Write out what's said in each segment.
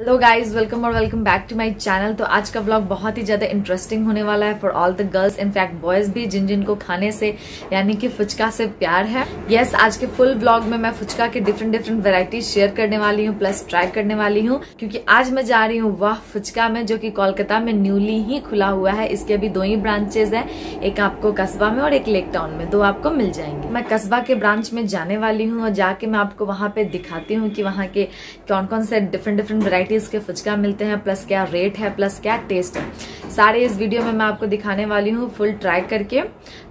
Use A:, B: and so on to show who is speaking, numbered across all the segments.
A: hello guys welcome और welcome back to my channel तो आज का व्लॉग बहुत ही ज़्यादा इंटरेस्टिंग होने वाला है for all the girls in fact boys भी जिन जिन को खाने से यानी कि फुचका से प्यार है यस yes, आज के फुल व्लॉग में मैं फुचका के डिफरेंट डिफरेंट वेराइटी शेयर करने वाली हूँ प्लस ट्राई करने वाली हूँ क्योंकि आज मैं जा रही हूँ वह फुचका में जो की कोलकाता में न्यूली ही खुला हुआ है इसके अभी दो ही ब्रांचेज है एक आपको कस्बा में और एक लेक टाउन में दो आपको मिल जाएंगे मैं कस्बा के ब्रांच में जाने वाली हूँ और जाके मैं आपको वहाँ पे दिखाती हूँ की वहाँ के कौन कौन से डिफरेंट डिफरेंट वेराइटी वैरायटीज़ के फुचका मिलते हैं प्लस क्या रेट है प्लस क्या टेस्ट है सारे इस वीडियो में मैं आपको दिखाने वाली हूँ फुल ट्राई करके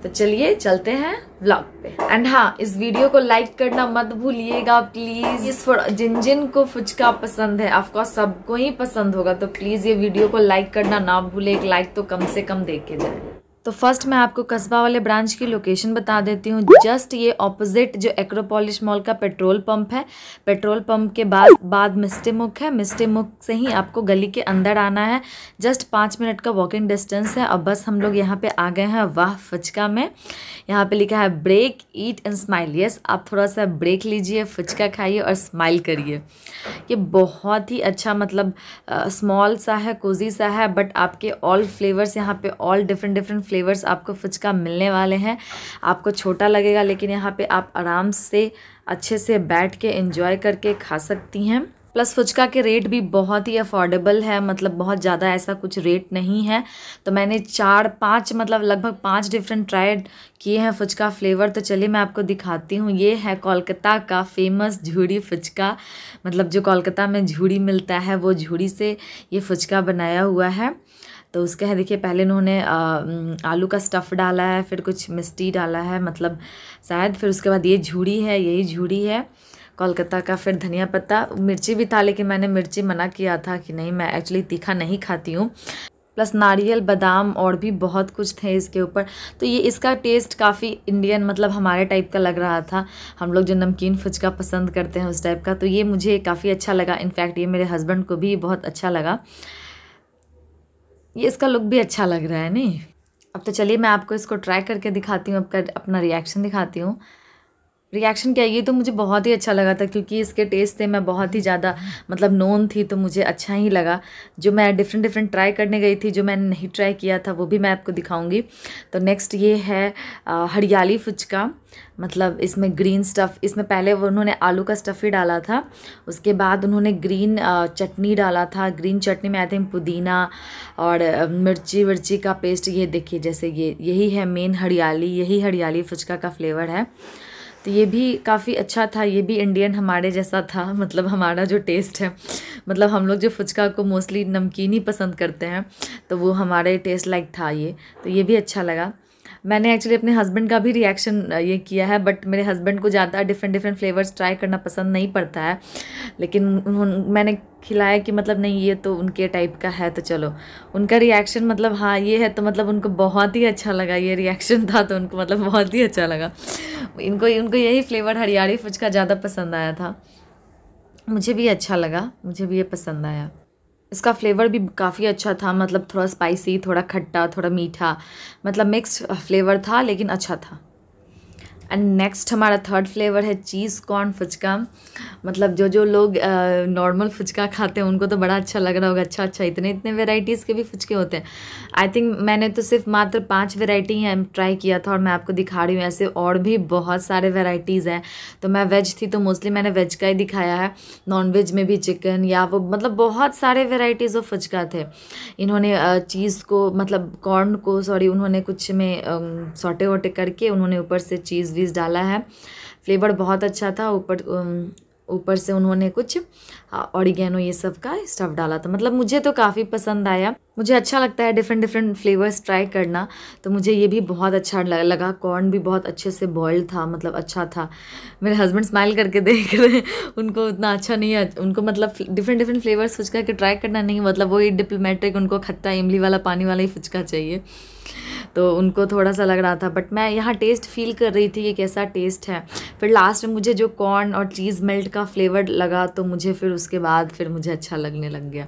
A: तो चलिए चलते हैं व्लॉग पे एंड हाँ इस वीडियो को लाइक करना मत भूलिएगा प्लीज इस जिन जिन को फुचका पसंद है ऑफकोर्स सबको ही पसंद होगा तो प्लीज ये वीडियो को लाइक करना ना भूले एक लाइक तो कम से कम देख के जाए तो फर्स्ट मैं आपको कस्बा वाले ब्रांच की लोकेशन बता देती हूँ जस्ट ये ऑपोजिट जो एक्रोपोलिश मॉल का पेट्रोल पंप है पेट्रोल पंप के बाद बाद मिस्टेमुख है मिस्टेमुख से ही आपको गली के अंदर आना है जस्ट पाँच मिनट का वॉकिंग डिस्टेंस है और बस हम लोग यहाँ पे आ गए हैं वाह फुचका में यहाँ पे लिखा है break eat and smile yes आप थोड़ा सा ब्रेक लीजिए फुचका खाइए और स्माइल करिए ये बहुत ही अच्छा मतलब स्मॉल सा है कोजी सा है बट आपके ऑल फ्लेवर्स यहाँ पे ऑल डिफरेंट डिफरेंट फ्लेवर्स आपको फुचका मिलने वाले हैं आपको छोटा लगेगा लेकिन यहाँ पे आप आराम से अच्छे से बैठ के इंजॉय करके खा सकती हैं प्लस फुचका के रेट भी बहुत ही अफोर्डेबल है मतलब बहुत ज़्यादा ऐसा कुछ रेट नहीं है तो मैंने चार पाँच मतलब लगभग पाँच डिफरेंट ट्राई किए हैं फुचका फ्लेवर तो चलिए मैं आपको दिखाती हूँ ये है कोलकाता का फेमस झूड़ी फुचका मतलब जो कोलकाता में झूड़ी मिलता है वो झूड़ी से ये फुचका बनाया हुआ है तो उसका है देखिए पहले इन्होंने आलू का स्टफ़ डाला है फिर कुछ मिस्टी डाला है मतलब शायद फिर उसके बाद ये झूड़ी है यही झूड़ी है कोलकाता का फिर धनिया पत्ता मिर्ची भी था लेकिन मैंने मिर्ची मना किया था कि नहीं मैं एक्चुअली तीखा नहीं खाती हूँ प्लस नारियल बादाम और भी बहुत कुछ थे इसके ऊपर तो ये इसका टेस्ट काफ़ी इंडियन मतलब हमारे टाइप का लग रहा था हम लोग जो नमकीन फुचका पसंद करते हैं उस टाइप का तो ये मुझे काफ़ी अच्छा लगा इनफैक्ट ये मेरे हस्बैंड को भी बहुत अच्छा लगा ये इसका लुक भी अच्छा लग रहा है नहीं अब तो चलिए मैं आपको इसको ट्राई करके दिखाती हूँ आपका अपना रिएक्शन दिखाती हूँ रिएक्शन क्या ये तो मुझे बहुत ही अच्छा लगा था क्योंकि इसके टेस्ट से मैं बहुत ही ज़्यादा मतलब नोन थी तो मुझे अच्छा ही लगा जो मैं डिफरेंट डिफरेंट ट्राई करने गई थी जो मैंने नहीं ट्राई किया था वो भी मैं आपको दिखाऊंगी तो नेक्स्ट ये है हरियाली फुचका मतलब इसमें ग्रीन स्टफ़ इसमें पहले उन्होंने आलू का स्टफ़ ही डाला था उसके बाद उन्होंने ग्रीन चटनी डाला था ग्रीन चटनी में आई थिंक पुदीना और मिर्ची विर्ची का पेस्ट ये देखिए जैसे ये यही है मेन हरियाली यही हरियाली फुचका का फ्लेवर है तो ये भी काफ़ी अच्छा था ये भी इंडियन हमारे जैसा था मतलब हमारा जो टेस्ट है मतलब हम लोग जो फुचका को मोस्टली नमकीन ही पसंद करते हैं तो वो हमारे टेस्ट लाइक था ये तो ये भी अच्छा लगा मैंने एक्चुअली अपने हस्बैंड का भी रिएक्शन ये किया है बट मेरे हस्बैंड को ज़्यादा डिफरेंट डिफरेंट फ्लेवर्स ट्राई करना पसंद नहीं पड़ता है लेकिन मैंने खिलाया कि मतलब नहीं ये तो उनके टाइप का है तो चलो उनका रिएक्शन मतलब हाँ ये है तो मतलब उनको बहुत ही अच्छा लगा ये रिएक्शन था तो उनको मतलब बहुत ही अच्छा लगा इनको उनको यही फ्लेवर हरियाणी फुचका ज़्यादा पसंद आया था मुझे भी अच्छा लगा मुझे भी ये पसंद आया इसका फ्लेवर भी काफ़ी अच्छा था मतलब थोड़ा स्पाइसी थोड़ा खट्टा थोड़ा मीठा मतलब मिक्स फ्लेवर था लेकिन अच्छा था एंड नेक्स्ट हमारा थर्ड फ्लेवर है चीज़ कॉर्न फुचका मतलब जो जो लोग नॉर्मल फुचका खाते हैं उनको तो बड़ा अच्छा लग रहा होगा अच्छा अच्छा इतने इतने वेराइटीज़ के भी फुचके होते हैं आई थिंक मैंने तो सिर्फ मात्र पाँच वेराइटी हैं ट्राई किया था और मैं आपको दिखा रही हूँ ऐसे और भी बहुत सारे वेराइटीज़ हैं तो मैं वेज थी तो मोस्टली मैंने वेज का ही दिखाया है नॉन वेज में भी चिकन या वो मतलब बहुत सारे वेराइटीज़ ऑफ फुचका थे इन्होंने चीज़ को मतलब कॉर्न को सॉरी उन्होंने कुछ में सोटे वोटे करके उन्होंने ऊपर से चीज़ बीज डाला है फ्लेवर बहुत अच्छा था ऊपर ऊपर से उन्होंने कुछ ऑरिगेनो ये सब का स्टफ डाला था मतलब मुझे तो काफ़ी पसंद आया मुझे अच्छा लगता है डिफरेंट डिफरेंट फ्लेवर्स ट्राई करना तो मुझे ये भी बहुत अच्छा लगा कॉर्न भी बहुत अच्छे से बॉयल था मतलब अच्छा था मेरे हस्बैंड स्माइल करके देख रहे उनको उतना अच्छा नहीं है उनको मतलब डिफरेंट डिफरेंट फ्लेवर्स फुचका के ट्राई करना नहीं मतलब वही डिप्लोमेटिक उनको खट्टा इमली वाला पानी वाला ही फुचका चाहिए तो उनको थोड़ा सा लग रहा था बट मैं यहाँ टेस्ट फील कर रही थी कि कैसा टेस्ट है फिर लास्ट में मुझे जो कॉर्न और चीज़ मेल्ट का फ्लेवर लगा तो मुझे फिर उसके बाद फिर मुझे अच्छा लगने लग गया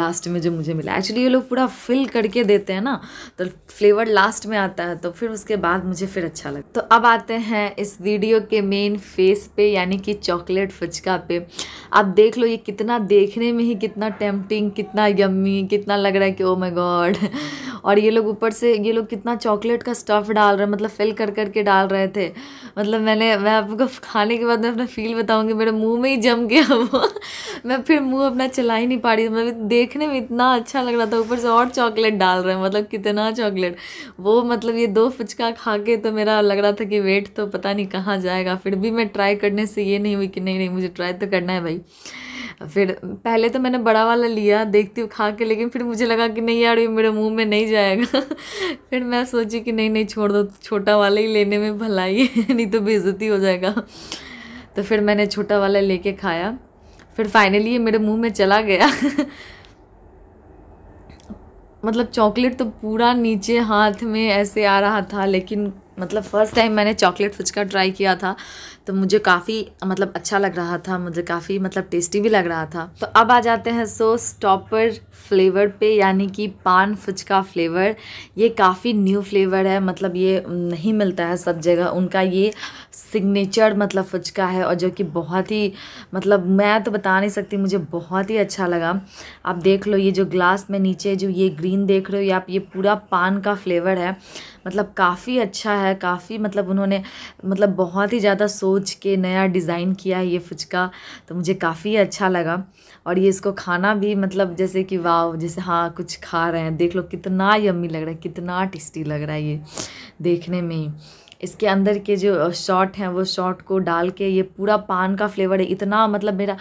A: लास्ट में जो मुझे मिला एक्चुअली ये लोग पूरा फिल करके देते हैं ना तो फ्लेवर लास्ट में आता है तो फिर उसके बाद मुझे फिर अच्छा लगा तो अब आते हैं इस वीडियो के मेन फेस पे यानी कि चॉकलेट फुचका पे आप देख लो ये कितना देखने में ही कितना टेम्पटिंग कितना यम्मी कितना लग रहा है कि ओ माय गॉड और ये लोग ऊपर से ये लोग कितना चॉकलेट का स्टफ़ डाल रहे मतलब फिल कर कर के डाल रहे थे मतलब मैंने मैं आपको खाने के बाद मैं अपना फील बताऊँगी मेरे मुँह में ही जम गया वो मैं फिर मुँह अपना चला ही नहीं पा रही मतलब देखने में इतना अच्छा लग रहा था ऊपर से और चॉकलेट डाल रहे हैं मतलब कितना चॉकलेट वो मतलब ये दो फुचका खा के तो मेरा लग रहा था कि वेट तो पता नहीं कहाँ जाएगा फिर भी मैं ट्राई करने से ये नहीं हुई कि नहीं नहीं मुझे ट्राई तो करना है भाई फिर पहले तो मैंने बड़ा वाला लिया देखती हूँ खा के लेकिन फिर मुझे लगा कि नहीं यार ये मेरे मुंह में नहीं जाएगा फिर मैं सोची कि नहीं नहीं छोड़ दो छोटा वाला ही लेने में भलाई है नहीं तो बेइज्जती हो जाएगा तो फिर मैंने छोटा वाला लेके खाया फिर फाइनली ये मेरे मुंह में चला गया मतलब चॉकलेट तो पूरा नीचे हाथ में ऐसे आ रहा था लेकिन मतलब फ़र्स्ट टाइम मैंने चॉकलेट फुचका ट्राई किया था तो मुझे काफ़ी मतलब अच्छा लग रहा था मुझे काफ़ी मतलब टेस्टी भी लग रहा था तो अब आ जाते हैं सो स्टॉपर फ्लेवर पे यानी कि पान फुचका फ्लेवर ये काफ़ी न्यू फ्लेवर है मतलब ये नहीं मिलता है सब जगह उनका ये सिग्नेचर मतलब फुचका है और जो कि बहुत ही मतलब मैं तो बता नहीं सकती मुझे बहुत ही अच्छा लगा आप देख लो ये जो ग्लास में नीचे जो ये ग्रीन देख रहे हो या आप ये पूरा पान का फ्लेवर है मतलब काफ़ी अच्छा है काफ़ी मतलब उन्होंने मतलब बहुत ही ज़्यादा सोच के नया डिज़ाइन किया है ये फुचका तो मुझे काफ़ी अच्छा लगा और ये इसको खाना भी मतलब जैसे कि वाह जैसे हाँ कुछ खा रहे हैं देख लो कितना यम्मी लग रहा है कितना टेस्टी लग रहा है ये देखने में ही इसके अंदर के जो शॉट हैं वो शॉट को डाल के ये पूरा पान का फ्लेवर है इतना मतलब मेरा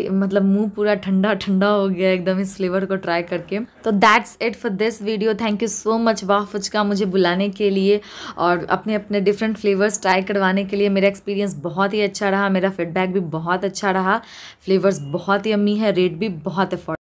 A: मतलब मुंह पूरा ठंडा ठंडा हो गया एकदम इस फ्लेवर को ट्राई करके तो that's it for this video thank you so much वाह फुचका मुझे बुलाने के लिए और अपने अपने डिफरेंट फ्लेवर्स ट्राई करवाने के लिए मेरा एक्सपीरियंस बहुत ही अच्छा रहा मेरा फीडबैक भी बहुत अच्छा रहा फ्लेवर्स बहुत ही अम्मी है रेट भी बहुत अफोर्ड